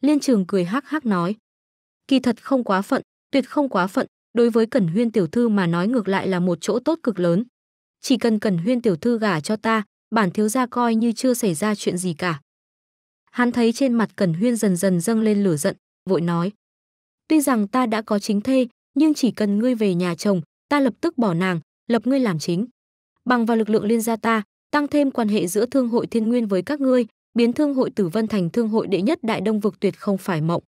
Liên Trường cười hắc hắc nói. Kỳ thật không quá phận, tuyệt không quá phận, đối với Cẩn Huyên tiểu thư mà nói ngược lại là một chỗ tốt cực lớn. Chỉ cần Cẩn Huyên tiểu thư gả cho ta, bản thiếu gia coi như chưa xảy ra chuyện gì cả. Hắn thấy trên mặt Cẩn Huyên dần dần dâng lên lửa giận, vội nói. Tuy rằng ta đã có chính thê, nhưng chỉ cần ngươi về nhà chồng, ta lập tức bỏ nàng, lập ngươi làm chính. Bằng vào lực lượng liên gia ta, tăng thêm quan hệ giữa thương hội thiên nguyên với các ngươi, biến thương hội Tử Vân thành thương hội đệ nhất đại đông vực tuyệt không phải mộng.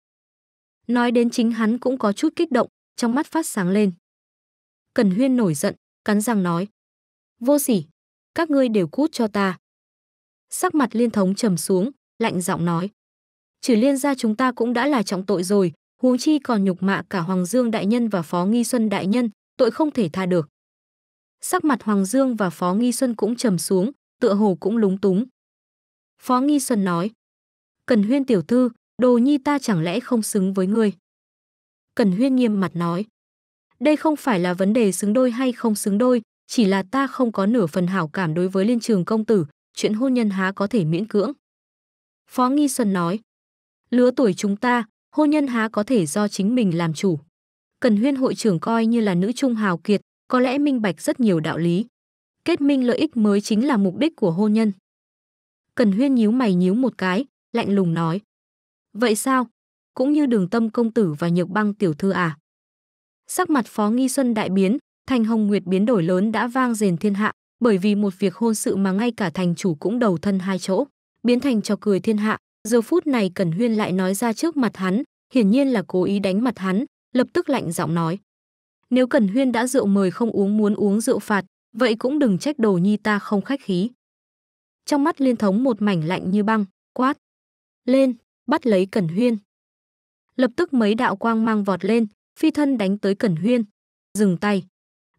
Nói đến chính hắn cũng có chút kích động, trong mắt phát sáng lên. cần Huyên nổi giận, cắn răng nói: "Vô sỉ, các ngươi đều cút cho ta." Sắc mặt Liên Thống trầm xuống, lạnh giọng nói: "Trừ Liên gia chúng ta cũng đã là trọng tội rồi, huống chi còn nhục mạ cả Hoàng Dương đại nhân và Phó Nghi Xuân đại nhân, tội không thể tha được." Sắc mặt Hoàng Dương và Phó Nghi Xuân cũng trầm xuống, tựa hồ cũng lúng túng. Phó Nghi Xuân nói. Cần huyên tiểu thư, đồ nhi ta chẳng lẽ không xứng với ngươi? Cần huyên nghiêm mặt nói. Đây không phải là vấn đề xứng đôi hay không xứng đôi, chỉ là ta không có nửa phần hảo cảm đối với liên trường công tử, chuyện hôn nhân há có thể miễn cưỡng. Phó Nghi Xuân nói. Lứa tuổi chúng ta, hôn nhân há có thể do chính mình làm chủ. Cần huyên hội trưởng coi như là nữ trung hào kiệt, có lẽ minh bạch rất nhiều đạo lý. Kết minh lợi ích mới chính là mục đích của hôn nhân. Cần Huyên nhíu mày nhíu một cái, lạnh lùng nói. Vậy sao? Cũng như đường tâm công tử và nhược băng tiểu thư à? Sắc mặt Phó Nghi Xuân đại biến, thành hồng nguyệt biến đổi lớn đã vang rền thiên hạ, bởi vì một việc hôn sự mà ngay cả thành chủ cũng đầu thân hai chỗ, biến thành cho cười thiên hạ. Giờ phút này Cẩn Huyên lại nói ra trước mặt hắn, hiển nhiên là cố ý đánh mặt hắn, lập tức lạnh giọng nói. Nếu Cẩn Huyên đã rượu mời không uống muốn uống rượu phạt, vậy cũng đừng trách đồ nhi ta không khách khí trong mắt liên thống một mảnh lạnh như băng, quát. Lên, bắt lấy Cẩn Huyên. Lập tức mấy đạo quang mang vọt lên, phi thân đánh tới Cẩn Huyên. Dừng tay.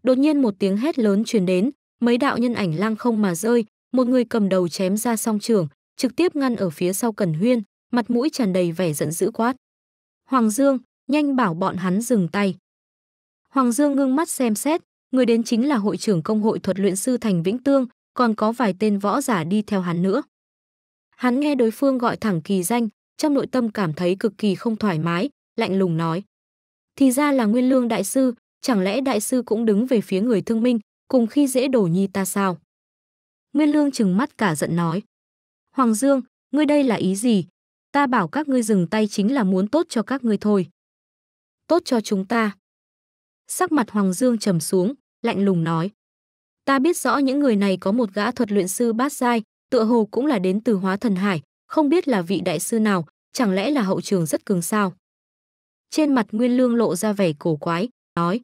Đột nhiên một tiếng hét lớn truyền đến, mấy đạo nhân ảnh lăng không mà rơi, một người cầm đầu chém ra song trường, trực tiếp ngăn ở phía sau Cẩn Huyên, mặt mũi tràn đầy vẻ giận dữ quát. Hoàng Dương, nhanh bảo bọn hắn dừng tay. Hoàng Dương ngưng mắt xem xét, người đến chính là hội trưởng công hội thuật luyện sư Thành Vĩnh Tương, còn có vài tên võ giả đi theo hắn nữa. Hắn nghe đối phương gọi thẳng kỳ danh, trong nội tâm cảm thấy cực kỳ không thoải mái, lạnh lùng nói. Thì ra là nguyên lương đại sư, chẳng lẽ đại sư cũng đứng về phía người thương minh, cùng khi dễ đổ nhi ta sao? Nguyên lương chừng mắt cả giận nói. Hoàng Dương, ngươi đây là ý gì? Ta bảo các ngươi dừng tay chính là muốn tốt cho các ngươi thôi. Tốt cho chúng ta. Sắc mặt Hoàng Dương trầm xuống, lạnh lùng nói. Ta biết rõ những người này có một gã thuật luyện sư bát giai, tựa hồ cũng là đến từ hóa thần hải, không biết là vị đại sư nào, chẳng lẽ là hậu trường rất cứng sao? Trên mặt Nguyên Lương lộ ra vẻ cổ quái, nói.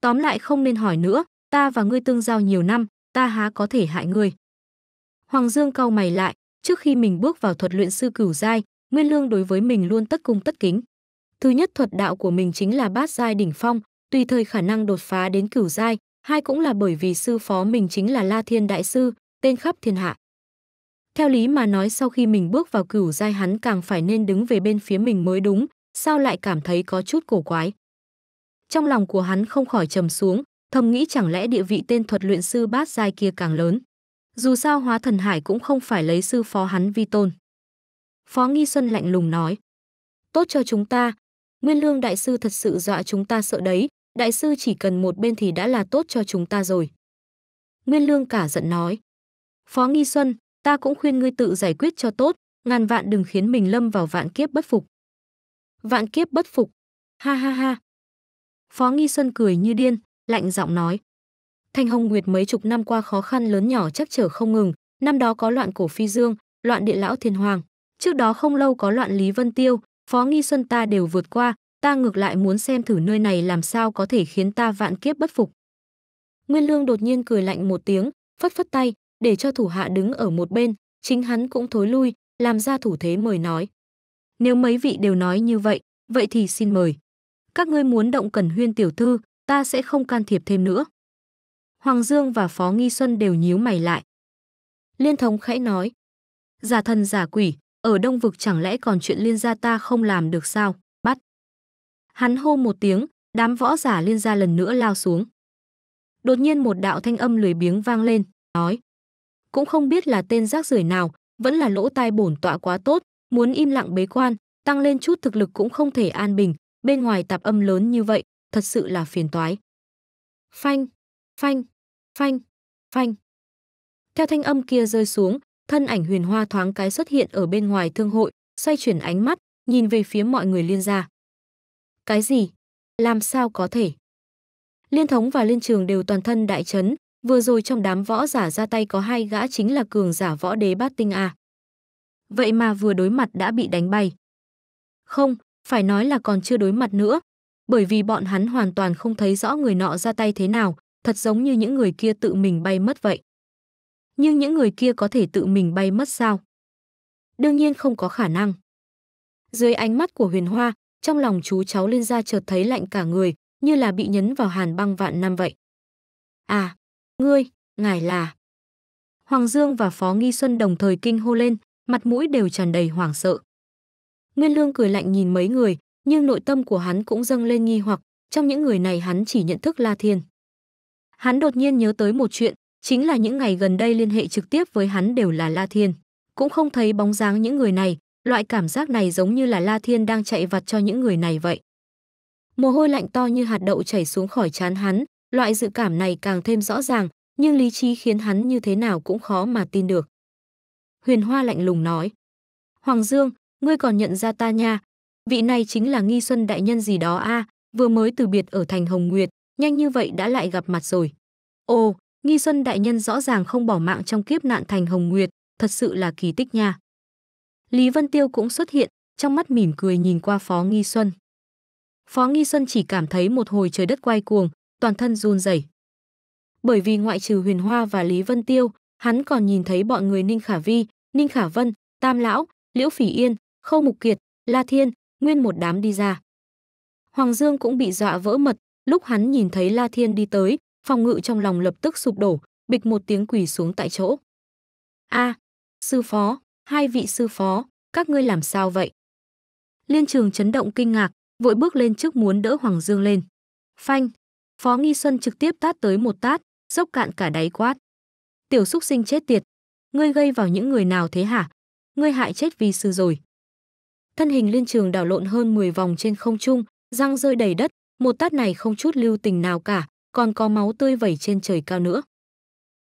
Tóm lại không nên hỏi nữa, ta và ngươi tương giao nhiều năm, ta há có thể hại ngươi. Hoàng Dương cau mày lại, trước khi mình bước vào thuật luyện sư cửu giai, Nguyên Lương đối với mình luôn tất cung tất kính. Thứ nhất thuật đạo của mình chính là bát giai đỉnh phong, tùy thời khả năng đột phá đến cửu giai, hai cũng là bởi vì sư phó mình chính là La Thiên Đại Sư, tên khắp thiên hạ. Theo lý mà nói sau khi mình bước vào cửu giai hắn càng phải nên đứng về bên phía mình mới đúng, sao lại cảm thấy có chút cổ quái. Trong lòng của hắn không khỏi trầm xuống, thầm nghĩ chẳng lẽ địa vị tên thuật luyện sư bát giai kia càng lớn. Dù sao hóa thần hải cũng không phải lấy sư phó hắn vi tôn. Phó Nghi Xuân lạnh lùng nói. Tốt cho chúng ta, Nguyên Lương Đại Sư thật sự dọa chúng ta sợ đấy, đại sư chỉ cần một bên thì đã là tốt cho chúng ta rồi. Nguyên Lương cả giận nói. Phó Nghi Xuân, ta cũng khuyên ngươi tự giải quyết cho tốt, ngàn vạn đừng khiến mình lâm vào vạn kiếp bất phục. Vạn kiếp bất phục. Ha ha ha. Phó Nghi Xuân cười như điên, lạnh giọng nói. Thanh Hồng Nguyệt mấy chục năm qua khó khăn lớn nhỏ chắc trở không ngừng, năm đó có loạn cổ phi dương, loạn địa lão thiên hoàng. Trước đó không lâu có loạn Lý Vân Tiêu, Phó Nghi Xuân ta đều vượt qua, ta ngược lại muốn xem thử nơi này làm sao có thể khiến ta vạn kiếp bất phục. Nguyên Lương đột nhiên cười lạnh một tiếng, phất phất tay, để cho thủ hạ đứng ở một bên, chính hắn cũng thối lui, làm ra thủ thế mời nói. Nếu mấy vị đều nói như vậy, vậy thì xin mời. Các ngươi muốn động Cẩn Huyên tiểu thư, ta sẽ không can thiệp thêm nữa. Hoàng Dương và Phó Nghi Xuân đều nhíu mày lại. Liên Thống khẽ nói, giả thần giả quỷ, ở Đông Vực chẳng lẽ còn chuyện liên gia ta không làm được sao? Hắn hô một tiếng, đám võ giả liên gia lần nữa lao xuống. Đột nhiên một đạo thanh âm lười biếng vang lên, nói. Cũng không biết là tên rác rưởi nào, vẫn là lỗ tai bổn tọa quá tốt, muốn im lặng bế quan, tăng lên chút thực lực cũng không thể an bình, bên ngoài tạp âm lớn như vậy, thật sự là phiền toái. Phanh, phanh, phanh, phanh. Theo thanh âm kia rơi xuống, thân ảnh huyền hoa thoáng cái xuất hiện ở bên ngoài thương hội, xoay chuyển ánh mắt, nhìn về phía mọi người liên gia. Cái gì? Làm sao có thể? Liên thống và liên trường đều toàn thân đại chấn, vừa rồi trong đám võ giả ra tay có hai gã chính là cường giả võ đế bát tinh à. Vậy mà vừa đối mặt đã bị đánh bay. Không, phải nói là còn chưa đối mặt nữa, bởi vì bọn hắn hoàn toàn không thấy rõ người nọ ra tay thế nào, thật giống như những người kia tự mình bay mất vậy. Nhưng những người kia có thể tự mình bay mất sao? Đương nhiên không có khả năng. Dưới ánh mắt của Huyền Hoa, trong lòng chú cháu Liên Gia chợt thấy lạnh cả người, như là bị nhấn vào hàn băng vạn năm vậy. À, ngươi, ngài là... Hoàng Dương và Phó Nghi Xuân đồng thời kinh hô lên, mặt mũi đều tràn đầy hoảng sợ. Nguyên Lương cười lạnh nhìn mấy người, nhưng nội tâm của hắn cũng dâng lên nghi hoặc, trong những người này hắn chỉ nhận thức La Thiên. Hắn đột nhiên nhớ tới một chuyện, chính là những ngày gần đây liên hệ trực tiếp với hắn đều là La Thiên. Cũng không thấy bóng dáng những người này, Loại cảm giác này giống như là La Thiên đang chạy vặt cho những người này vậy. Mồ hôi lạnh to như hạt đậu chảy xuống khỏi trán hắn, loại dự cảm này càng thêm rõ ràng, nhưng lý trí khiến hắn như thế nào cũng khó mà tin được. Huyền Hoa lạnh lùng nói. Hoàng Dương, ngươi còn nhận ra ta nha. Vị này chính là nghi xuân đại nhân gì đó a à, vừa mới từ biệt ở thành Hồng Nguyệt, nhanh như vậy đã lại gặp mặt rồi. Ồ, nghi xuân đại nhân rõ ràng không bỏ mạng trong kiếp nạn thành Hồng Nguyệt, thật sự là kỳ tích nha. Lý Vân Tiêu cũng xuất hiện, trong mắt mỉm cười nhìn qua Phó Nghi Xuân. Phó Nghi Xuân chỉ cảm thấy một hồi trời đất quay cuồng, toàn thân run rẩy. Bởi vì ngoại trừ Huyền Hoa và Lý Vân Tiêu, hắn còn nhìn thấy bọn người Ninh Khả Vi, Ninh Khả Vân, Tam Lão, Liễu Phỉ Yên, Khâu Mục Kiệt, La Thiên, nguyên một đám đi ra. Hoàng Dương cũng bị dọa vỡ mật, lúc hắn nhìn thấy La Thiên đi tới, phòng ngự trong lòng lập tức sụp đổ, bịch một tiếng quỳ xuống tại chỗ. A, sư phó. Hai vị sư phó, các ngươi làm sao vậy? Liên trường chấn động kinh ngạc, vội bước lên trước muốn đỡ Hoàng Dương lên. Phanh, Phó Nghi Xuân trực tiếp tát tới một tát, dốc cạn cả đáy quát. Tiểu xúc sinh chết tiệt, ngươi gây vào những người nào thế hả? Ngươi hại chết vì sư rồi. Thân hình liên trường đảo lộn hơn 10 vòng trên không trung, răng rơi đầy đất, một tát này không chút lưu tình nào cả, còn có máu tươi vẩy trên trời cao nữa.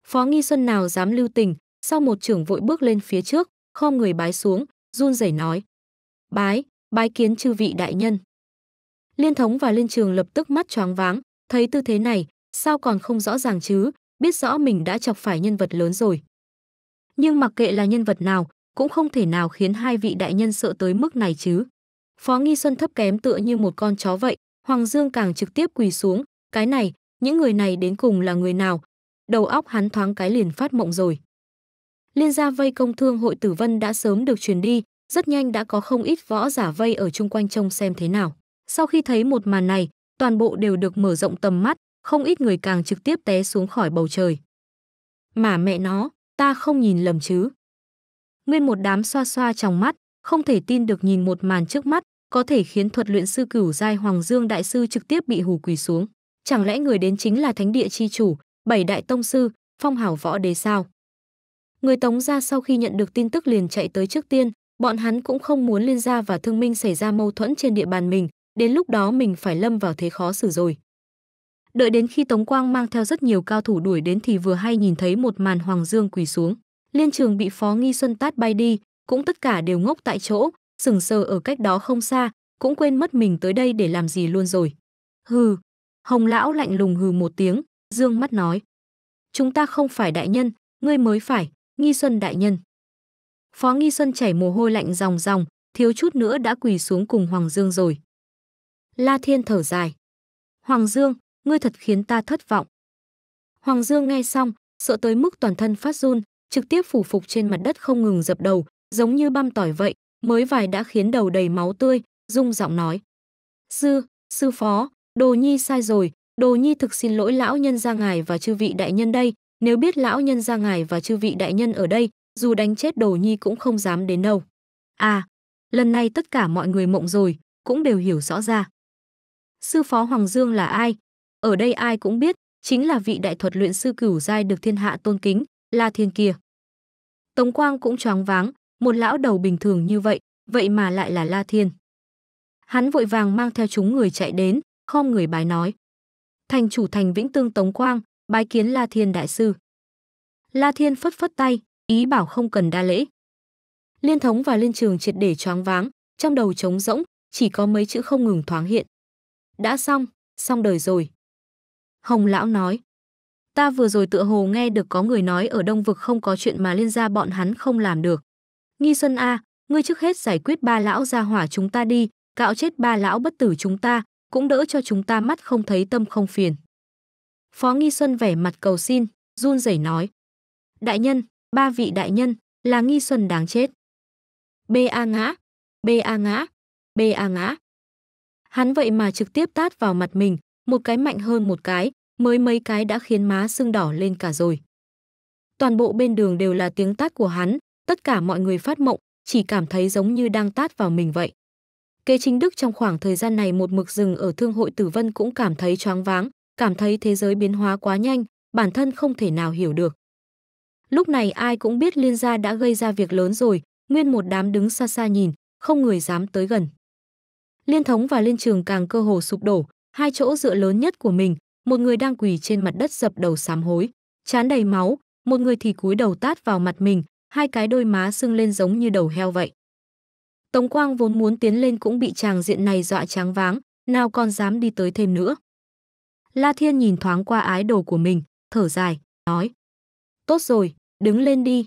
Phó Nghi Xuân nào dám lưu tình, sau một trưởng vội bước lên phía trước, khom người bái xuống, run rẩy nói: "Bái, bái kiến chư vị đại nhân." Liên thống và Liên Trường lập tức mắt choáng váng, thấy tư thế này, sao còn không rõ ràng chứ, biết rõ mình đã chọc phải nhân vật lớn rồi. Nhưng mặc kệ là nhân vật nào, cũng không thể nào khiến hai vị đại nhân sợ tới mức này chứ. Phó Nghi Xuân thấp kém tựa như một con chó vậy, Hoàng Dương càng trực tiếp quỳ xuống, cái này, những người này đến cùng là người nào? Đầu óc hắn thoáng cái liền phát mộng rồi liên gia vây công thương hội Tử Vân đã sớm được truyền đi, rất nhanh đã có không ít võ giả vây ở chung quanh trông xem thế nào. Sau khi thấy một màn này, toàn bộ đều được mở rộng tầm mắt, không ít người càng trực tiếp té xuống khỏi bầu trời. Mà mẹ nó, ta không nhìn lầm chứ. Nguyên một đám xoa xoa trong mắt, không thể tin được nhìn một màn trước mắt, có thể khiến thuật luyện sư cửu giai Hoàng Dương Đại Sư trực tiếp bị hù quỳ xuống. Chẳng lẽ người đến chính là thánh địa chi chủ, bảy đại tông sư, phong hào võ đế sao? Người Tống gia sau khi nhận được tin tức liền chạy tới trước tiên, bọn hắn cũng không muốn Liên gia và Thương Minh xảy ra mâu thuẫn trên địa bàn mình, đến lúc đó mình phải lâm vào thế khó xử rồi. Đợi đến khi Tống Quang mang theo rất nhiều cao thủ đuổi đến thì vừa hay nhìn thấy một màn Hoàng Dương quỳ xuống, Liên Trường bị Phó Nghi Xuân tát bay đi, cũng tất cả đều ngốc tại chỗ, sừng sờ ở cách đó không xa, cũng quên mất mình tới đây để làm gì luôn rồi. Hừ, Hồng lão lạnh lùng hừ một tiếng, dương mắt nói: "Chúng ta không phải đại nhân, ngươi mới phải." Nghi Xuân đại nhân. Phó Nghi Xuân chảy mồ hôi lạnh ròng ròng, thiếu chút nữa đã quỳ xuống cùng Hoàng Dương rồi. La Thiên thở dài. Hoàng Dương, ngươi thật khiến ta thất vọng. Hoàng Dương nghe xong, sợ tới mức toàn thân phát run, trực tiếp phủ phục trên mặt đất không ngừng dập đầu, giống như băm tỏi vậy, mới vài đã khiến đầu đầy máu tươi, rung giọng nói. Sư, sư phó, đồ nhi sai rồi, đồ nhi thực xin lỗi lão nhân ra ngài và chư vị đại nhân đây, nếu biết lão nhân ra ngài và chư vị đại nhân ở đây, dù đánh chết đồ nhi cũng không dám đến đâu. À, lần này tất cả mọi người mộng rồi, cũng đều hiểu rõ ra. Sư phó Hoàng Dương là ai? Ở đây ai cũng biết, chính là vị đại thuật luyện sư cửu giai được thiên hạ tôn kính, La Thiên kia. Tống Quang cũng choáng váng, một lão đầu bình thường như vậy, vậy mà lại là La Thiên. Hắn vội vàng mang theo chúng người chạy đến, khom người bái nói: "Thành chủ Thành Vĩnh Tương Tống Quang, bái kiến La Thiên Đại Sư. La Thiên phất phất tay, ý bảo không cần đa lễ. Liên thống và liên trường triệt để choáng váng, trong đầu trống rỗng, chỉ có mấy chữ không ngừng thoáng hiện. Đã xong, xong đời rồi. Hồng lão nói, ta vừa rồi tựa hồ nghe được có người nói ở Đông Vực không có chuyện mà liên gia bọn hắn không làm được. Nghi Xuân A, ngươi trước hết giải quyết ba lão gia hỏa chúng ta đi, cạo chết ba lão bất tử chúng ta, cũng đỡ cho chúng ta mắt không thấy tâm không phiền. Phó Nghi Xuân vẻ mặt cầu xin, run rẩy nói. Đại nhân, ba vị đại nhân, là Nghi Xuân đáng chết. Bê a ngã, bê a ngã, bê a ngã. Hắn vậy mà trực tiếp tát vào mặt mình, một cái mạnh hơn một cái, mới mấy cái đã khiến má sưng đỏ lên cả rồi. Toàn bộ bên đường đều là tiếng tát của hắn, tất cả mọi người phát mộng, chỉ cảm thấy giống như đang tát vào mình vậy. Kế chính đức trong khoảng thời gian này một mực rừng ở thương hội tử vân cũng cảm thấy choáng váng, cảm thấy thế giới biến hóa quá nhanh, bản thân không thể nào hiểu được. Lúc này ai cũng biết Liên gia đã gây ra việc lớn rồi, nguyên một đám đứng xa xa nhìn, không người dám tới gần. Liên thống và liên trường càng cơ hồ sụp đổ, hai chỗ dựa lớn nhất của mình, một người đang quỳ trên mặt đất dập đầu sám hối, chán đầy máu, một người thì cúi đầu tát vào mặt mình, hai cái đôi má sưng lên giống như đầu heo vậy. Tống Quang vốn muốn tiến lên cũng bị chàng diện này dọa tráng váng, nào còn dám đi tới thêm nữa. La Thiên nhìn thoáng qua ái đồ của mình, thở dài, nói. Tốt rồi, đứng lên đi.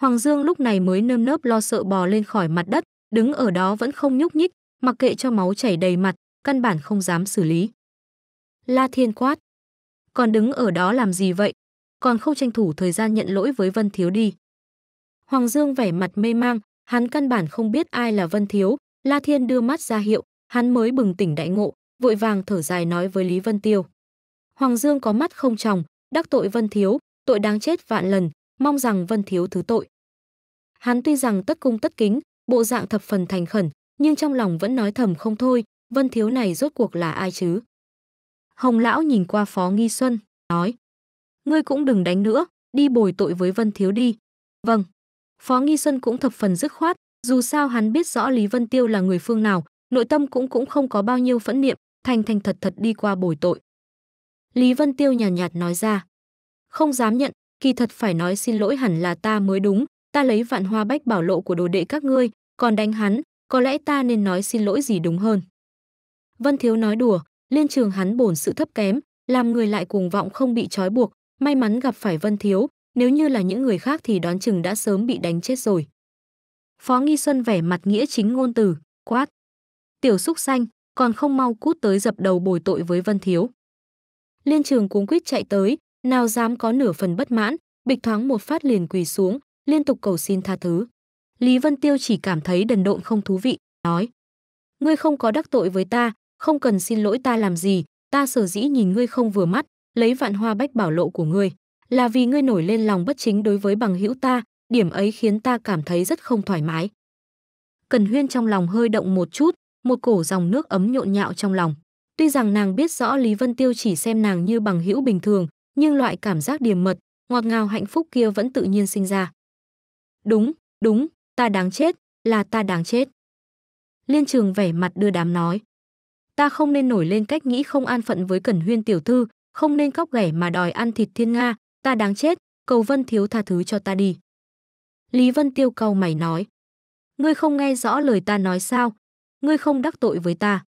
Hoàng Dương lúc này mới nơm nớp lo sợ bò lên khỏi mặt đất, đứng ở đó vẫn không nhúc nhích, mặc kệ cho máu chảy đầy mặt, căn bản không dám xử lý. La Thiên quát. Còn đứng ở đó làm gì vậy? Còn không tranh thủ thời gian nhận lỗi với Vân Thiếu đi. Hoàng Dương vẻ mặt mê mang, hắn căn bản không biết ai là Vân Thiếu, La Thiên đưa mắt ra hiệu, hắn mới bừng tỉnh đại ngộ, vội vàng thở dài nói với Lý Vân Tiêu. Hoàng Dương có mắt không tròng, đắc tội Vân Thiếu, tội đáng chết vạn lần, mong rằng Vân Thiếu thứ tội. Hắn tuy rằng tất cung tất kính, bộ dạng thập phần thành khẩn, nhưng trong lòng vẫn nói thầm không thôi, Vân Thiếu này rốt cuộc là ai chứ? Hồng Lão nhìn qua Phó Nghi Xuân, nói, ngươi cũng đừng đánh nữa, đi bồi tội với Vân Thiếu đi. Vâng. Phó Nghi Xuân cũng thập phần dứt khoát, dù sao hắn biết rõ Lý Vân Tiêu là người phương nào, nội tâm cũng cũng không có bao nhiêu phẫn niệm, thanh thanh thật thật đi qua bồi tội. Lý Vân Tiêu nhàn nhạt, nhạt nói ra, không dám nhận, kỳ thật phải nói xin lỗi hẳn là ta mới đúng, ta lấy vạn hoa bách bảo lộ của đồ đệ các ngươi, còn đánh hắn, có lẽ ta nên nói xin lỗi gì đúng hơn. Vân Thiếu nói đùa, liên trường hắn bổn sự thấp kém, làm người lại cuồng vọng không bị trói buộc, may mắn gặp phải Vân Thiếu, nếu như là những người khác thì đoán chừng đã sớm bị đánh chết rồi. Phó Nghi Xuân vẻ mặt nghĩa chính ngôn từ, quát. Tiểu xúc xanh, còn không mau cút tới dập đầu bồi tội với Vân Thiếu. Liên trường cuống quýt chạy tới, nào dám có nửa phần bất mãn, bịch thoáng một phát liền quỳ xuống, liên tục cầu xin tha thứ. Lý Vân Tiêu chỉ cảm thấy đần độn không thú vị, nói. Ngươi không có đắc tội với ta, không cần xin lỗi ta làm gì, ta sở dĩ nhìn ngươi không vừa mắt, lấy vạn hoa bách bảo lộ của ngươi, là vì ngươi nổi lên lòng bất chính đối với bằng hữu ta, điểm ấy khiến ta cảm thấy rất không thoải mái. Cần Huyên trong lòng hơi động một chút, một cổ dòng nước ấm nhộn nhạo trong lòng. Tuy rằng nàng biết rõ Lý Vân Tiêu chỉ xem nàng như bằng hữu bình thường, nhưng loại cảm giác điềm mật, ngọt ngào hạnh phúc kia vẫn tự nhiên sinh ra. Đúng, đúng, ta đáng chết, là ta đáng chết. Liên trường vẻ mặt đưa đám nói. Ta không nên nổi lên cách nghĩ không an phận với Cẩn Huyên tiểu thư, không nên cóc ghẻ mà đòi ăn thịt thiên Nga, ta đáng chết, cầu Vân thiếu tha thứ cho ta đi. Lý Vân Tiêu cau mày nói. Ngươi không nghe rõ lời ta nói sao, ngươi không đắc tội với ta.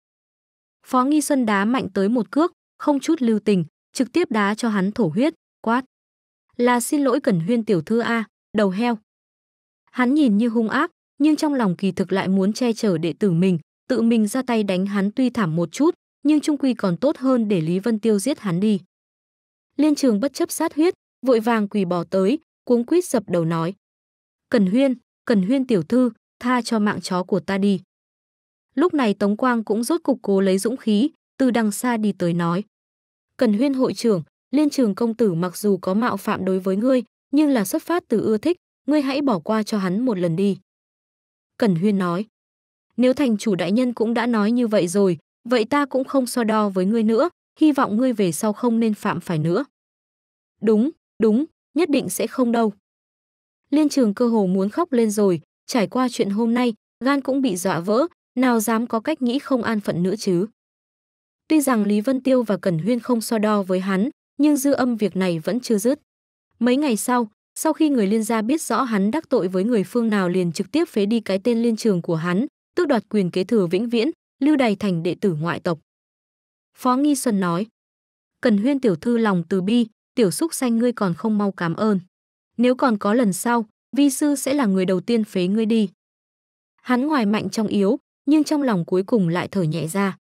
Phó Nghi Xuân đá mạnh tới một cước, không chút lưu tình, trực tiếp đá cho hắn thổ huyết, quát. Là xin lỗi Cẩn Huyên tiểu thư A, đầu heo. Hắn nhìn như hung ác, nhưng trong lòng kỳ thực lại muốn che chở đệ tử mình, tự mình ra tay đánh hắn tuy thảm một chút, nhưng trung quy còn tốt hơn để Lý Vân Tiêu giết hắn đi. Liên trường bất chấp sát huyết, vội vàng quỳ bỏ tới, cuống quýt dập đầu nói. Cẩn Huyên, Cẩn Huyên tiểu thư, tha cho mạng chó của ta đi. Lúc này Tống Quang cũng rốt cục cố lấy dũng khí, từ đằng xa đi tới nói. Cần huyên hội trưởng, liên trường công tử mặc dù có mạo phạm đối với ngươi, nhưng là xuất phát từ ưa thích, ngươi hãy bỏ qua cho hắn một lần đi. Cần huyên nói. Nếu thành chủ đại nhân cũng đã nói như vậy rồi, vậy ta cũng không so đo với ngươi nữa, hy vọng ngươi về sau không nên phạm phải nữa. Đúng, đúng, nhất định sẽ không đâu. Liên trường cơ hồ muốn khóc lên rồi, trải qua chuyện hôm nay, gan cũng bị dọa vỡ, nào dám có cách nghĩ không an phận nữa chứ. Tuy rằng Lý Vân Tiêu và Cẩn Huyên không so đo với hắn, nhưng dư âm việc này vẫn chưa dứt. Mấy ngày sau, sau khi người liên gia biết rõ hắn đắc tội với người phương nào liền trực tiếp phế đi cái tên liên trường của hắn, tước đoạt quyền kế thừa vĩnh viễn, lưu đày thành đệ tử ngoại tộc. Phó Nghi Xuân nói, Cần Huyên tiểu thư lòng từ bi, tiểu xúc xanh ngươi còn không mau cảm ơn. Nếu còn có lần sau, vi sư sẽ là người đầu tiên phế ngươi đi. Hắn ngoài mạnh trong yếu, nhưng trong lòng cuối cùng lại thở nhẹ ra.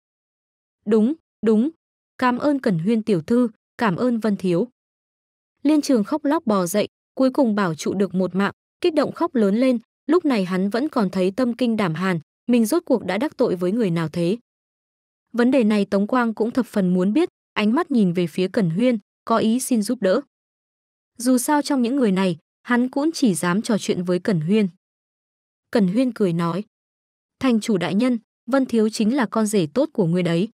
Đúng, đúng, cảm ơn Cẩn Huyên tiểu thư, cảm ơn Vân Thiếu. Liên trường khóc lóc bò dậy, cuối cùng bảo trụ được một mạng, kích động khóc lớn lên, lúc này hắn vẫn còn thấy tâm kinh đảm hàn, mình rốt cuộc đã đắc tội với người nào thế. Vấn đề này Tống Quang cũng thập phần muốn biết, ánh mắt nhìn về phía Cẩn Huyên, có ý xin giúp đỡ. Dù sao trong những người này, hắn cũng chỉ dám trò chuyện với Cẩn Huyên. Cẩn Huyên cười nói, thành chủ đại nhân, Vân Thiếu chính là con rể tốt của người đấy.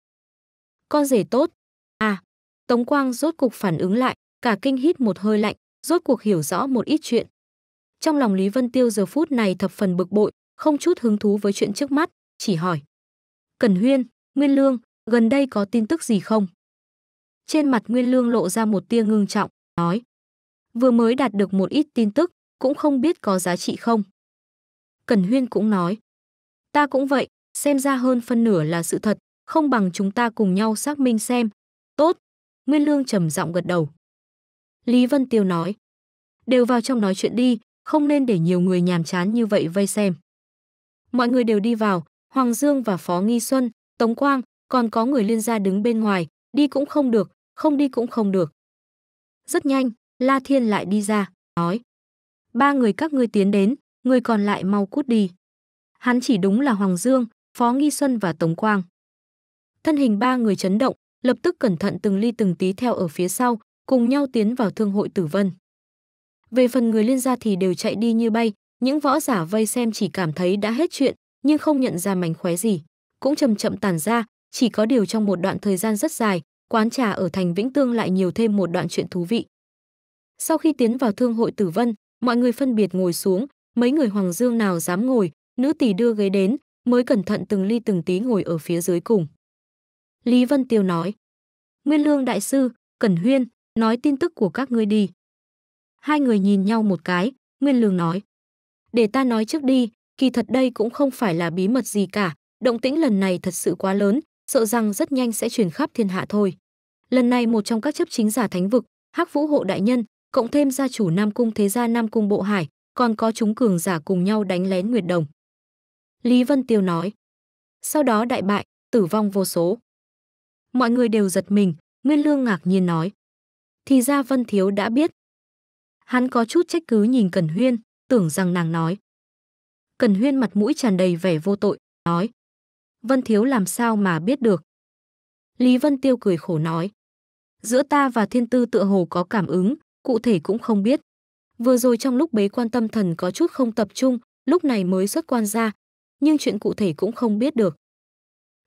Con rể tốt? À, Tống Quang rốt cục phản ứng lại, cả kinh hít một hơi lạnh, rốt cuộc hiểu rõ một ít chuyện. Trong lòng Lý Vân Tiêu giờ phút này thập phần bực bội, không chút hứng thú với chuyện trước mắt, chỉ hỏi. Cẩn Huyên, Nguyên Lương, gần đây có tin tức gì không? Trên mặt Nguyên Lương lộ ra một tia ngưng trọng, nói. Vừa mới đạt được một ít tin tức, cũng không biết có giá trị không. Cẩn Huyên cũng nói, Ta cũng vậy, xem ra hơn phân nửa là sự thật, không bằng chúng ta cùng nhau xác minh xem. Tốt. Nguyên Lương trầm giọng gật đầu. Lý Vân Tiêu nói. Đều vào trong nói chuyện đi, không nên để nhiều người nhàm chán như vậy vây xem. Mọi người đều đi vào, Hoàng Dương và Phó Nghi Xuân, Tống Quang, còn có người liên gia đứng bên ngoài, đi cũng không được, không đi cũng không được. Rất nhanh, La Thiên lại đi ra, nói. Ba người các ngươi tiến đến, người còn lại mau cút đi hắn chỉ đúng là Hoàng Dương, Phó Nghi Xuân và Tống Quang. Thân hình ba người chấn động, lập tức cẩn thận từng ly từng tí theo ở phía sau, cùng nhau tiến vào thương hội Tử Vân. Về phần người liên gia thì đều chạy đi như bay, những võ giả vây xem chỉ cảm thấy đã hết chuyện, nhưng không nhận ra mánh khóe gì, cũng chậm chậm tàn ra, chỉ có điều trong một đoạn thời gian rất dài, quán trà ở thành Vĩnh Tương lại nhiều thêm một đoạn chuyện thú vị. Sau khi tiến vào thương hội Tử Vân, mọi người phân biệt ngồi xuống, mấy người Hoàng Dương nào dám ngồi, Nữ tỷ đưa ghế đến, mới cẩn thận từng ly từng tí ngồi ở phía dưới cùng. Lý Vân Tiêu nói, Nguyên Lương Đại Sư, Cẩn Huyên, nói tin tức của các ngươi đi. Hai người nhìn nhau một cái, Nguyên Lương nói, để ta nói trước đi, kỳ thật đây cũng không phải là bí mật gì cả, động tĩnh lần này thật sự quá lớn, sợ rằng rất nhanh sẽ truyền khắp thiên hạ thôi. Lần này một trong các chấp chính giả thánh vực, Hắc Vũ hộ đại nhân, cộng thêm gia chủ Nam cung thế gia Nam cung bộ hải, còn có chúng cường giả cùng nhau đánh lén Nguyệt Đồng. Lý Vân Tiêu nói. Sau đó đại bại, tử vong vô số. Mọi người đều giật mình, Nguyên Lương ngạc nhiên nói. Thì ra Vân Thiếu đã biết. Hắn có chút trách cứ nhìn Cẩn Huyên, tưởng rằng nàng nói. Cẩn Huyên mặt mũi tràn đầy vẻ vô tội, nói. Vân Thiếu làm sao mà biết được? Lý Vân Tiêu cười khổ nói. Giữa ta và thiên tư tựa hồ có cảm ứng, cụ thể cũng không biết. Vừa rồi trong lúc bế quan tâm thần có chút không tập trung, lúc này mới xuất quan ra, nhưng chuyện cụ thể cũng không biết được.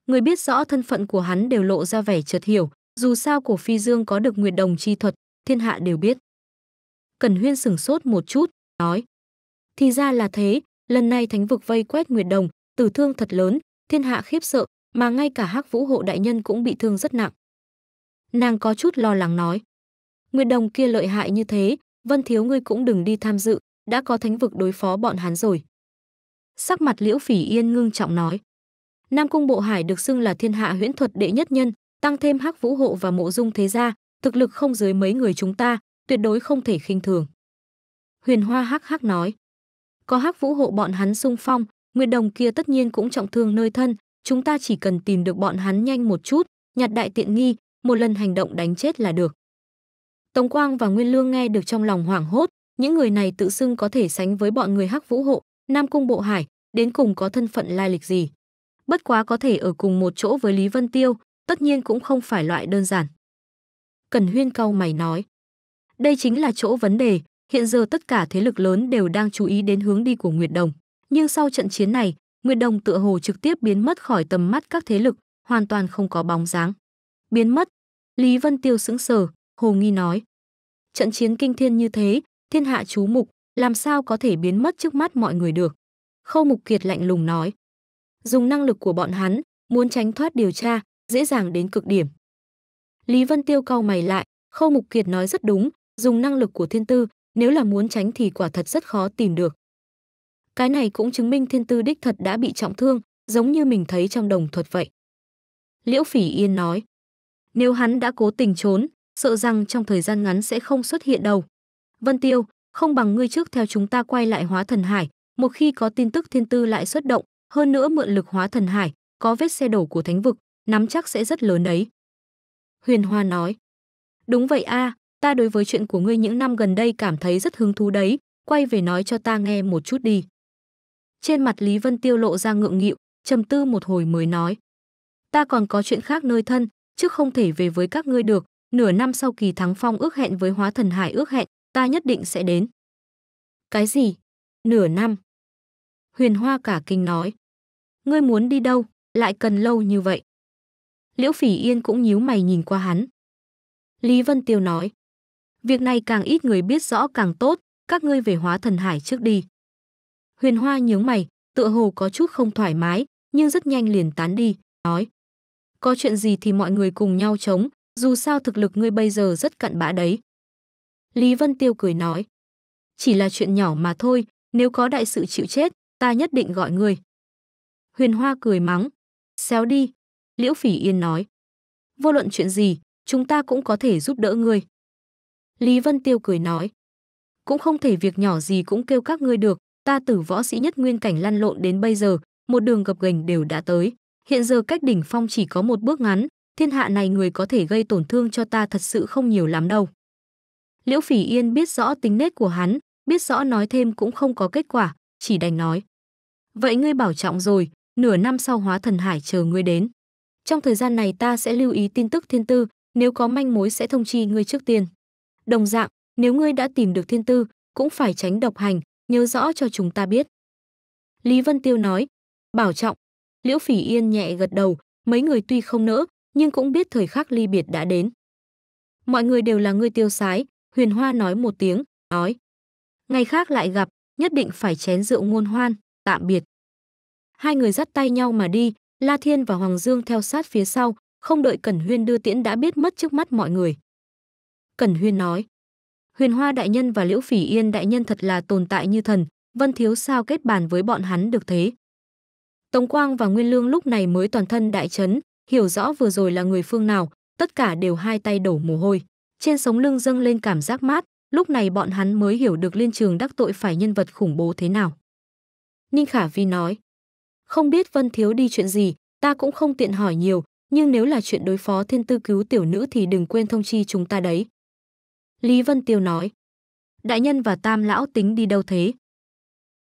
Người biết rõ thân phận của hắn đều lộ ra vẻ chợt hiểu, dù sao của phi dương có được nguyệt đồng chi thuật, thiên hạ đều biết. Cẩn Huyên sửng sốt một chút, nói. Thì ra là thế, lần này thánh vực vây quét nguyệt đồng, tử thương thật lớn, thiên hạ khiếp sợ, mà ngay cả hắc vũ hộ đại nhân cũng bị thương rất nặng. Nàng có chút lo lắng nói. Nguyệt đồng kia lợi hại như thế, Vân Thiếu ngươi cũng đừng đi tham dự, đã có thánh vực đối phó bọn hắn rồi sắc mặt Liễu Phỉ Yên ngưng trọng nói. Nam cung Bộ Hải được xưng là thiên hạ huyễn thuật đệ nhất nhân, tăng thêm Hắc Vũ hộ và Mộ Dung thế gia, thực lực không dưới mấy người chúng ta, tuyệt đối không thể khinh thường. Huyền Hoa hắc hắc nói, có Hắc Vũ hộ bọn hắn sung phong, Nguyệt Đồng kia tất nhiên cũng trọng thương nơi thân, chúng ta chỉ cần tìm được bọn hắn nhanh một chút, nhặt đại tiện nghi, một lần hành động đánh chết là được. Tống Quang và Nguyên Lương nghe được trong lòng hoảng hốt, những người này tự xưng có thể sánh với bọn người Hắc Vũ hộ, Nam Cung Bộ Hải, đến cùng có thân phận lai lịch gì. Bất quá có thể ở cùng một chỗ với Lý Vân Tiêu, tất nhiên cũng không phải loại đơn giản. Cần Huyên cau mày nói. Đây chính là chỗ vấn đề, hiện giờ tất cả thế lực lớn đều đang chú ý đến hướng đi của Nguyệt Đồng. Nhưng sau trận chiến này, Nguyệt Đồng tựa hồ trực tiếp biến mất khỏi tầm mắt các thế lực, hoàn toàn không có bóng dáng. Biến mất, Lý Vân Tiêu sững sờ, hồ nghi nói. Trận chiến kinh thiên như thế, thiên hạ chú mục, làm sao có thể biến mất trước mắt mọi người được. Khâu Mục Kiệt lạnh lùng nói. Dùng năng lực của bọn hắn, muốn tránh thoát điều tra, dễ dàng đến cực điểm. Lý Vân Tiêu cau mày lại, Khâu Mục Kiệt nói rất đúng, dùng năng lực của thiên tư, nếu là muốn tránh thì quả thật rất khó tìm được. Cái này cũng chứng minh thiên tư đích thật đã bị trọng thương, giống như mình thấy trong đồng thuật vậy. Liễu Phỉ Yên nói, nếu hắn đã cố tình trốn, sợ rằng trong thời gian ngắn sẽ không xuất hiện đâu. Vân Tiêu, không bằng ngươi trước theo chúng ta quay lại hóa thần hải, một khi có tin tức thiên tư lại xuất động, hơn nữa mượn lực hóa thần hải, có vết xe đổ của thánh vực, nắm chắc sẽ rất lớn đấy. Huyền Hoa nói, đúng vậy a, ta đối với chuyện của ngươi những năm gần đây cảm thấy rất hứng thú đấy, quay về nói cho ta nghe một chút đi. Trên mặt Lý Vân Tiêu lộ ra ngượng nghịu, trầm tư một hồi mới nói. Ta còn có chuyện khác nơi thân, chứ không thể về với các ngươi được, nửa năm sau kỳ thắng phong ước hẹn với hóa thần hải ước hẹn, ta nhất định sẽ đến. Cái gì? Nửa năm. Huyền Hoa cả kinh nói. Ngươi muốn đi đâu, lại cần lâu như vậy. Liễu Phỉ Yên cũng nhíu mày nhìn qua hắn. Lý Vân Tiêu nói. Việc này càng ít người biết rõ càng tốt, các ngươi về hóa thần hải trước đi. Huyền Hoa nhướng mày, tựa hồ có chút không thoải mái, nhưng rất nhanh liền tán đi, nói. Có chuyện gì thì mọi người cùng nhau chống, dù sao thực lực ngươi bây giờ rất cặn bã đấy. Lý Vân Tiêu cười nói. Chỉ là chuyện nhỏ mà thôi, nếu có đại sự chịu chết, ta nhất định gọi người. Huyền Hoa cười mắng. Xéo đi. Liễu Phỉ Yên nói. Vô luận chuyện gì, chúng ta cũng có thể giúp đỡ người. Lý Vân Tiêu cười nói. Cũng không thể việc nhỏ gì cũng kêu các ngươi được, ta tử võ sĩ nhất nguyên cảnh lăn lộn đến bây giờ, một đường gập ghềnh đều đã tới. Hiện giờ cách đỉnh phong chỉ có một bước ngắn, thiên hạ này người có thể gây tổn thương cho ta thật sự không nhiều lắm đâu. Liễu Phỉ Yên biết rõ tính nết của hắn, biết rõ nói thêm cũng không có kết quả, chỉ đành nói. Vậy ngươi bảo trọng rồi, nửa năm sau hóa thần hải chờ ngươi đến. Trong thời gian này ta sẽ lưu ý tin tức thiên tư, nếu có manh mối sẽ thông chi ngươi trước tiên. Đồng dạng, nếu ngươi đã tìm được thiên tư, cũng phải tránh độc hành, nhớ rõ cho chúng ta biết. Lý Vân Tiêu nói, bảo trọng, Liễu Phỉ Yên nhẹ gật đầu, mấy người tuy không nỡ, nhưng cũng biết thời khắc ly biệt đã đến. Mọi người đều là người tiêu sái, Huyền Hoa nói một tiếng, nói. Ngày khác lại gặp, nhất định phải chén rượu ngôn hoan, tạm biệt. Hai người dắt tay nhau mà đi, La Thiên và Hoàng Dương theo sát phía sau, không đợi Cẩn Huyên đưa tiễn đã biết mất trước mắt mọi người. Cẩn Huyên nói, Huyền Hoa Đại Nhân và Liễu Phỉ Yên Đại Nhân thật là tồn tại như thần, Vân Thiếu sao kết bàn với bọn hắn được thế. Tống Quang và Nguyên Lương lúc này mới toàn thân đại chấn, hiểu rõ vừa rồi là người phương nào, tất cả đều hai tay đổ mồ hôi trên sống lưng dâng lên cảm giác mát, lúc này bọn hắn mới hiểu được liên trường đắc tội phải nhân vật khủng bố thế nào. Ninh Khả Vi nói, không biết Vân Thiếu đi chuyện gì, ta cũng không tiện hỏi nhiều, nhưng nếu là chuyện đối phó thiên tư cứu tiểu nữ thì đừng quên thông chi chúng ta đấy. Lý Vân Tiêu nói, đại nhân và tam lão tính đi đâu thế?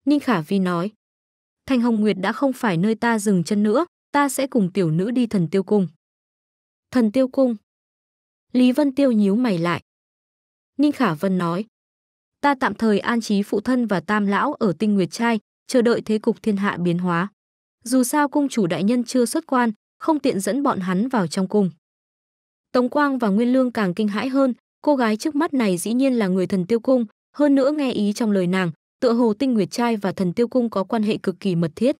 Ninh Khả Vi nói, thành Hồng Nguyệt đã không phải nơi ta dừng chân nữa, ta sẽ cùng tiểu nữ đi thần tiêu cung. Thần tiêu cung. Lý Vân Tiêu nhíu mày lại. Ninh Khả Vân nói, ta tạm thời an trí phụ thân và tam lão ở tinh nguyệt trai, chờ đợi thế cục thiên hạ biến hóa. Dù sao cung chủ đại nhân chưa xuất quan, không tiện dẫn bọn hắn vào trong cung. Tống Quang và Nguyên Lương càng kinh hãi hơn, cô gái trước mắt này dĩ nhiên là người thần tiêu cung, hơn nữa nghe ý trong lời nàng, tựa hồ tinh nguyệt trai và thần tiêu cung có quan hệ cực kỳ mật thiết.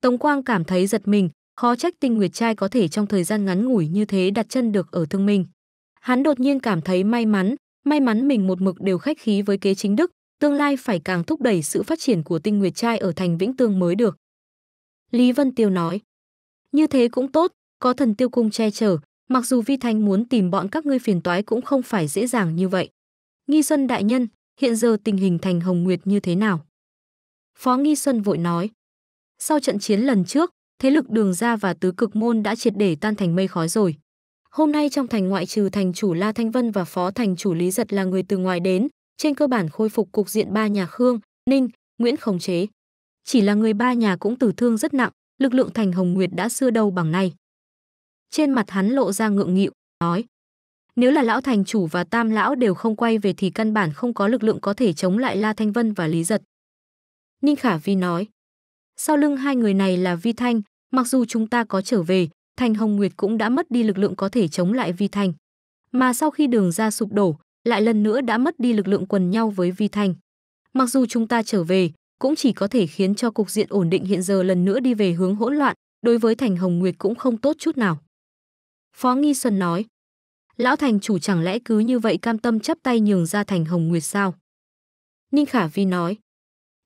Tống Quang cảm thấy giật mình, Khó trách tinh nguyệt trai có thể trong thời gian ngắn ngủi như thế đặt chân được ở thương minh. Hắn đột nhiên cảm thấy may mắn, may mắn mình một mực đều khách khí với kế chính đức, tương lai phải càng thúc đẩy sự phát triển của tinh nguyệt trai ở thành Vĩnh Tương mới được. Lý Vân Tiêu nói, như thế cũng tốt, có thần tiêu cung che chở, mặc dù Vi Thanh muốn tìm bọn các ngươi phiền toái cũng không phải dễ dàng như vậy. Nghi Xuân đại nhân, hiện giờ tình hình thành Hồng Nguyệt như thế nào? Phó Nghi Xuân vội nói, sau trận chiến lần trước, thế lực đường ra và tứ cực môn đã triệt để tan thành mây khói rồi. Hôm nay trong thành ngoại trừ thành chủ La Thanh Vân và phó thành chủ Lý Giật là người từ ngoài đến, trên cơ bản khôi phục cục diện ba nhà Khương, Ninh, Nguyễn khống chế. Chỉ là người ba nhà cũng tử thương rất nặng, lực lượng thành Hồng Nguyệt đã xưa đâu bằng nay. Trên mặt hắn lộ ra ngượng nghịu, nói: "Nếu là lão thành chủ và tam lão đều không quay về thì căn bản không có lực lượng có thể chống lại La Thanh Vân và Lý Giật." Ninh Khả Vi nói: sau lưng hai người này là Vi Thanh, mặc dù chúng ta có trở về, Thanh Hồng Nguyệt cũng đã mất đi lực lượng có thể chống lại Vi Thanh. Mà sau khi đường ra sụp đổ, lại lần nữa đã mất đi lực lượng quần nhau với Vi Thanh. Mặc dù chúng ta trở về, cũng chỉ có thể khiến cho cục diện ổn định hiện giờ lần nữa đi về hướng hỗn loạn, đối với Thành Hồng Nguyệt cũng không tốt chút nào. Phó Nghi Xuân nói, lão thành chủ chẳng lẽ cứ như vậy cam tâm chắp tay nhường ra Thành Hồng Nguyệt sao? Ninh Khả Vi nói,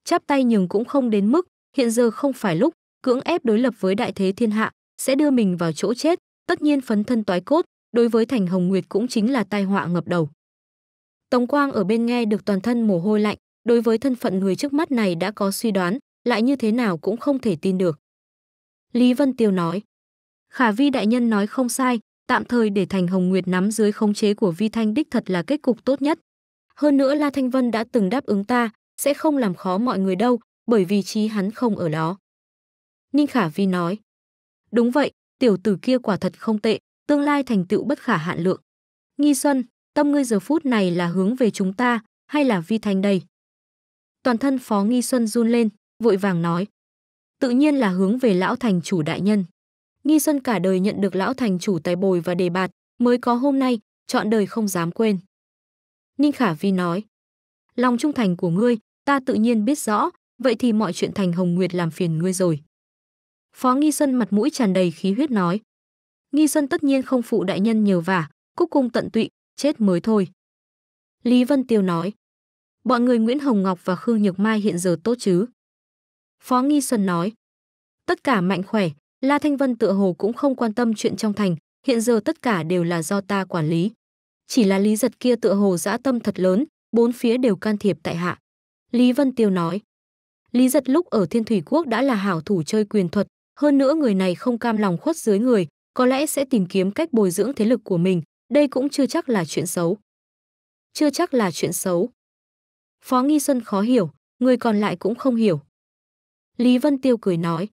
chắp tay nhường cũng không đến mức, hiện giờ không phải lúc cưỡng ép đối lập với đại thế thiên hạ sẽ đưa mình vào chỗ chết tất nhiên phấn thân toái cốt đối với thành hồng nguyệt cũng chính là tai họa ngập đầu tống quang ở bên nghe được toàn thân mồ hôi lạnh đối với thân phận người trước mắt này đã có suy đoán lại như thế nào cũng không thể tin được lý vân tiêu nói khả vi đại nhân nói không sai tạm thời để thành hồng nguyệt nắm dưới khống chế của vi thanh đích thật là kết cục tốt nhất hơn nữa la thanh vân đã từng đáp ứng ta sẽ không làm khó mọi người đâu bởi vì trí hắn không ở đó. Ninh Khả Vi nói, đúng vậy, tiểu tử kia quả thật không tệ, tương lai thành tựu bất khả hạn lượng. Nghi Xuân, tâm ngươi giờ phút này là hướng về chúng ta, hay là Vi Thanh đây? Toàn thân Phó Nghi Xuân run lên, vội vàng nói. Tự nhiên là hướng về lão thành chủ đại nhân. Nghi Xuân cả đời nhận được lão thành chủ tài bồi và đề bạt, mới có hôm nay, chọn đời không dám quên. Ninh Khả Vi nói, lòng trung thành của ngươi, ta tự nhiên biết rõ, vậy thì mọi chuyện Thành Hồng Nguyệt làm phiền ngươi rồi. Phó Nghi Sơn mặt mũi tràn đầy khí huyết nói. Nghi Sơn tất nhiên không phụ đại nhân nhờ vả, cúc cung tận tụy, chết mới thôi. Lý Vân Tiêu nói. Bọn người Nguyễn Hồng Ngọc và Khương Nhược Mai hiện giờ tốt chứ? Phó Nghi Sơn nói. Tất cả mạnh khỏe, La Thanh Vân tựa hồ cũng không quan tâm chuyện trong thành, hiện giờ tất cả đều là do ta quản lý. Chỉ là Lý Giật kia tựa hồ dã tâm thật lớn, bốn phía đều can thiệp tại hạ. Lý Vân Tiêu nói. Lý Giật lúc ở Thiên Thủy Quốc đã là hảo thủ chơi quyền thuật, hơn nữa người này không cam lòng khuất dưới người, có lẽ sẽ tìm kiếm cách bồi dưỡng thế lực của mình, đây cũng chưa chắc là chuyện xấu. Chưa chắc là chuyện xấu. Phó Nghi Xuân khó hiểu, người còn lại cũng không hiểu. Lý Vân Tiêu cười nói.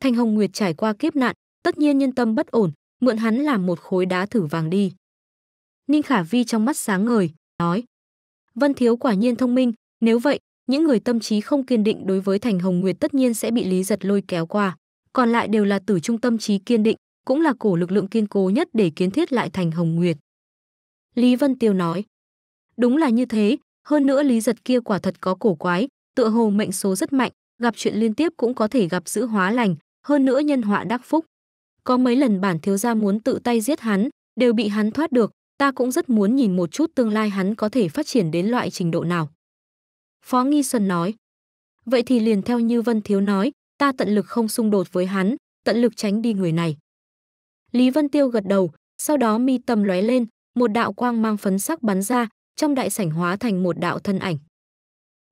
Thanh Hồng Nguyệt trải qua kiếp nạn, tất nhiên nhân tâm bất ổn, mượn hắn làm một khối đá thử vàng đi. Ninh Khả Vi trong mắt sáng ngời, nói. Vân Thiếu quả nhiên thông minh, nếu vậy, những người tâm trí không kiên định đối với Thành Hồng Nguyệt tất nhiên sẽ bị Lý Giật lôi kéo qua, còn lại đều là tử trung tâm trí kiên định, cũng là cổ lực lượng kiên cố nhất để kiến thiết lại Thành Hồng Nguyệt. Lý Vân Tiêu nói, đúng là như thế, hơn nữa Lý Giật kia quả thật có cổ quái, tựa hồ mệnh số rất mạnh, gặp chuyện liên tiếp cũng có thể gặp giữ hóa lành, hơn nữa nhân họa đắc phúc. Có mấy lần bản thiếu gia muốn tự tay giết hắn, đều bị hắn thoát được, ta cũng rất muốn nhìn một chút tương lai hắn có thể phát triển đến loại trình độ nào. Phó Nghi Xuân nói. Vậy thì liền theo như Vân Thiếu nói, ta tận lực không xung đột với hắn, tận lực tránh đi người này. Lý Vân Tiêu gật đầu, sau đó mi tâm lóe lên, một đạo quang mang phấn sắc bắn ra, trong đại sảnh hóa thành một đạo thân ảnh.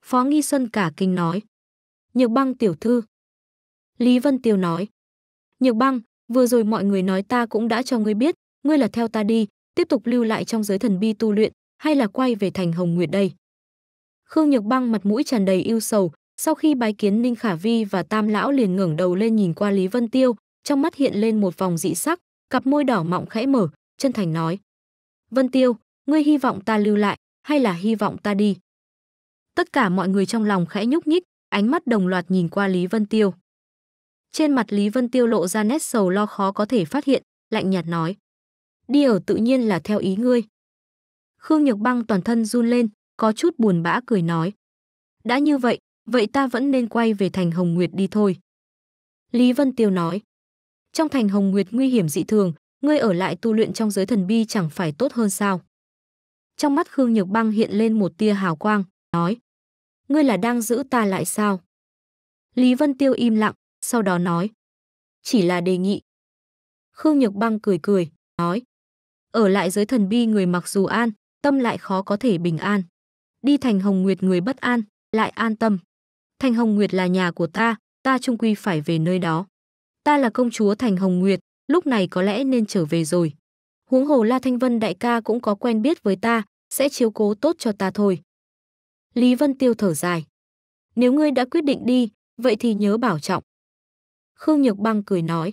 Phó Nghi Xuân cả kinh nói. Nhược băng tiểu thư. Lý Vân Tiêu nói. Nhược băng, vừa rồi mọi người nói ta cũng đã cho ngươi biết, ngươi là theo ta đi, tiếp tục lưu lại trong giới thần bi tu luyện, hay là quay về thành Hồng Nguyệt đây. Khương Nhược Băng mặt mũi tràn đầy yêu sầu, sau khi bái kiến Ninh Khả Vi và Tam lão liền ngẩng đầu lên nhìn qua Lý Vân Tiêu, trong mắt hiện lên một vòng dị sắc, cặp môi đỏ mọng khẽ mở, chân thành nói: "Vân Tiêu, ngươi hy vọng ta lưu lại hay là hy vọng ta đi?" Tất cả mọi người trong lòng khẽ nhúc nhích, ánh mắt đồng loạt nhìn qua Lý Vân Tiêu. Trên mặt Lý Vân Tiêu lộ ra nét sầu lo khó có thể phát hiện, lạnh nhạt nói: "Đi ở tự nhiên là theo ý ngươi." Khương Nhược Băng toàn thân run lên, có chút buồn bã cười nói. Đã như vậy, vậy ta vẫn nên quay về thành Hồng Nguyệt đi thôi. Lý Vân Tiêu nói. Trong thành Hồng Nguyệt nguy hiểm dị thường, ngươi ở lại tu luyện trong giới thần bi chẳng phải tốt hơn sao. Trong mắt Khương Nhược Băng hiện lên một tia hào quang, nói. Ngươi là đang giữ ta lại sao? Lý Vân Tiêu im lặng, sau đó nói. Chỉ là đề nghị. Khương Nhược Băng cười cười, nói. Ở lại giới thần bi người mặc dù an, tâm lại khó có thể bình an đi thành hồng nguyệt người bất an lại an tâm thành hồng nguyệt là nhà của ta ta trung quy phải về nơi đó ta là công chúa thành hồng nguyệt lúc này có lẽ nên trở về rồi huống hồ la thanh vân đại ca cũng có quen biết với ta sẽ chiếu cố tốt cho ta thôi lý vân tiêu thở dài nếu ngươi đã quyết định đi vậy thì nhớ bảo trọng khương nhược băng cười nói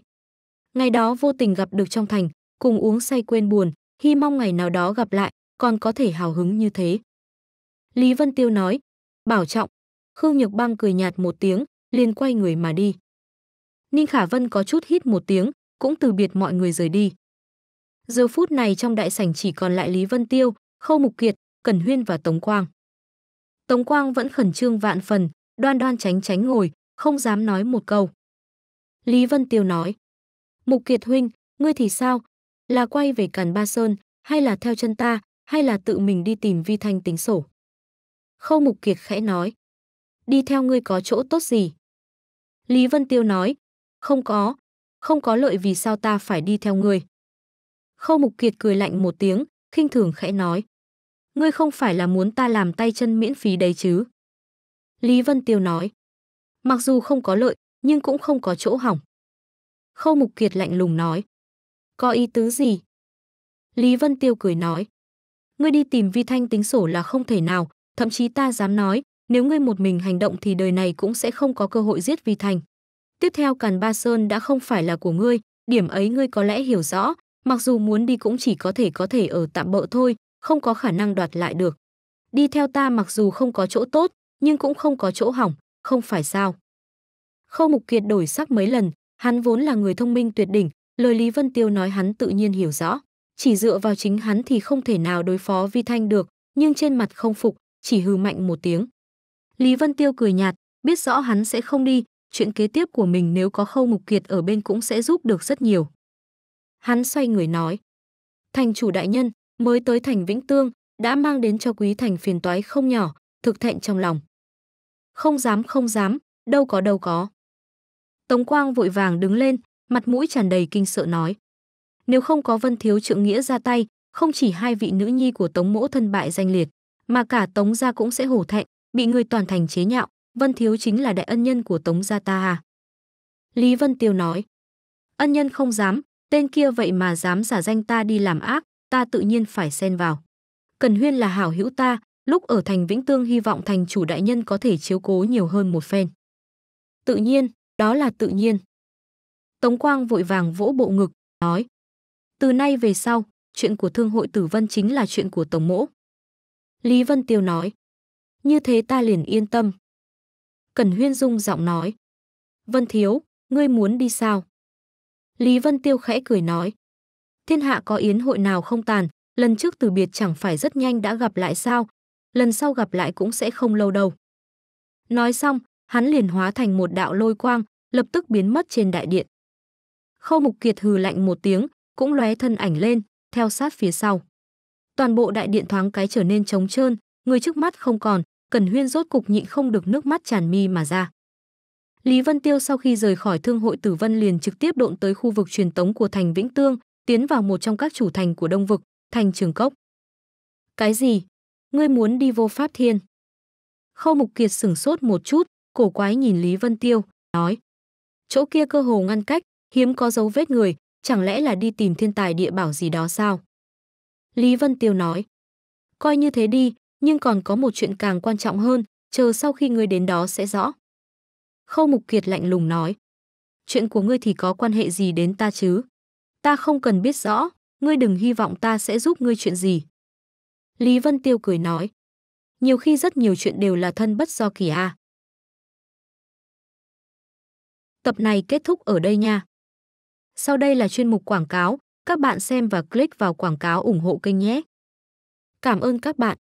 ngày đó vô tình gặp được trong thành cùng uống say quên buồn hy mong ngày nào đó gặp lại còn có thể hào hứng như thế Lý Vân Tiêu nói, bảo trọng. Khương Nhược Băng cười nhạt một tiếng, liền quay người mà đi. Ninh Khả Vân có chút hít một tiếng, cũng từ biệt mọi người rời đi. Giờ phút này trong đại sảnh chỉ còn lại Lý Vân Tiêu, Khâu Mục Kiệt, Cẩn Huyên và Tống Quang. Tống Quang vẫn khẩn trương vạn phần, đoan đoan tránh tránh ngồi, không dám nói một câu. Lý Vân Tiêu nói, Mục Kiệt huynh, ngươi thì sao? Là quay về Càn Ba Sơn, hay là theo chân ta, hay là tự mình đi tìm Vi Thanh tính sổ? Khâu Mục Kiệt khẽ nói. Đi theo ngươi có chỗ tốt gì? Lý Vân Tiêu nói. Không có, không có lợi vì sao ta phải đi theo ngươi. Khâu Mục Kiệt cười lạnh một tiếng, khinh thường khẽ nói. Ngươi không phải là muốn ta làm tay chân miễn phí đấy chứ? Lý Vân Tiêu nói. Mặc dù không có lợi, nhưng cũng không có chỗ hỏng. Khâu Mục Kiệt lạnh lùng nói. Có ý tứ gì? Lý Vân Tiêu cười nói. Ngươi đi tìm Vi Thanh tính sổ là không thể nào, thậm chí ta dám nói, nếu ngươi một mình hành động thì đời này cũng sẽ không có cơ hội giết Vi Thành. Tiếp theo Càn Ba Sơn đã không phải là của ngươi, điểm ấy ngươi có lẽ hiểu rõ, mặc dù muốn đi cũng chỉ có thể có thể ở tạm bợ thôi, không có khả năng đoạt lại được. Đi theo ta mặc dù không có chỗ tốt, nhưng cũng không có chỗ hỏng, không phải sao. Khâu Mục Kiệt đổi sắc mấy lần, hắn vốn là người thông minh tuyệt đỉnh, lời Lý Vân Tiêu nói hắn tự nhiên hiểu rõ. Chỉ dựa vào chính hắn thì không thể nào đối phó Vi Thanh được, nhưng trên mặt không phục, chỉ hừ mạnh một tiếng. Lý Vân Tiêu cười nhạt, biết rõ hắn sẽ không đi, chuyện kế tiếp của mình nếu có Khâu Mục Kiệt ở bên cũng sẽ giúp được rất nhiều. Hắn xoay người nói, thành chủ đại nhân, mới tới thành Vĩnh Tương, đã mang đến cho quý thành phiền toái không nhỏ, thực thẹn trong lòng. Không dám không dám, đâu có đâu có. Tống Quang vội vàng đứng lên, mặt mũi tràn đầy kinh sợ nói. Nếu không có Vân Thiếu Trượng Nghĩa ra tay, không chỉ hai vị nữ nhi của Tống Mỗ thân bại danh liệt mà cả Tống gia cũng sẽ hổ thẹn, bị người toàn thành chế nhạo, Vân thiếu chính là đại ân nhân của Tống gia ta à? Lý Vân Tiêu nói. Ân nhân không dám, tên kia vậy mà dám giả danh ta đi làm ác, ta tự nhiên phải xen vào. Cần Huyên là hảo hữu ta, lúc ở thành Vĩnh Tương hy vọng thành chủ đại nhân có thể chiếu cố nhiều hơn một phen. Tự nhiên, đó là tự nhiên. Tống Quang vội vàng vỗ bộ ngực, nói. Từ nay về sau, chuyện của Thương hội Tử Vân chính là chuyện của Tổng Mỗ. Lý Vân Tiêu nói. Như thế ta liền yên tâm. Cẩn Huyên Dung giọng nói. Vân Thiếu, ngươi muốn đi sao? Lý Vân Tiêu khẽ cười nói. Thiên hạ có yến hội nào không tàn, lần trước từ biệt chẳng phải rất nhanh đã gặp lại sao, lần sau gặp lại cũng sẽ không lâu đâu. Nói xong, hắn liền hóa thành một đạo lôi quang, lập tức biến mất trên đại điện. Khâu Mục Kiệt hừ lạnh một tiếng, cũng lóe thân ảnh lên, theo sát phía sau toàn bộ đại điện thoáng cái trở nên trống trơn, người trước mắt không còn, Cẩn Huyên rốt cục nhịn không được nước mắt tràn mi mà ra. Lý Vân Tiêu sau khi rời khỏi thương hội Tử Vân liền trực tiếp độn tới khu vực truyền tống của thành Vĩnh Tương, tiến vào một trong các chủ thành của Đông vực, thành Trường Cốc. Cái gì? Ngươi muốn đi vô pháp thiên? Khâu Mục Kiệt sửng sốt một chút, cổ quái nhìn Lý Vân Tiêu, nói. Chỗ kia cơ hồ ngăn cách, hiếm có dấu vết người, chẳng lẽ là đi tìm thiên tài địa bảo gì đó sao? Lý Vân Tiêu nói. Coi như thế đi, nhưng còn có một chuyện càng quan trọng hơn, chờ sau khi ngươi đến đó sẽ rõ. Khâu Mục Kiệt lạnh lùng nói. Chuyện của ngươi thì có quan hệ gì đến ta chứ? Ta không cần biết rõ, ngươi đừng hy vọng ta sẽ giúp ngươi chuyện gì. Lý Vân Tiêu cười nói. Nhiều khi rất nhiều chuyện đều là thân bất do kỳ a. À. Tập này kết thúc ở đây nha. Sau đây là chuyên mục quảng cáo, các bạn xem và click vào quảng cáo ủng hộ kênh nhé. Cảm ơn các bạn.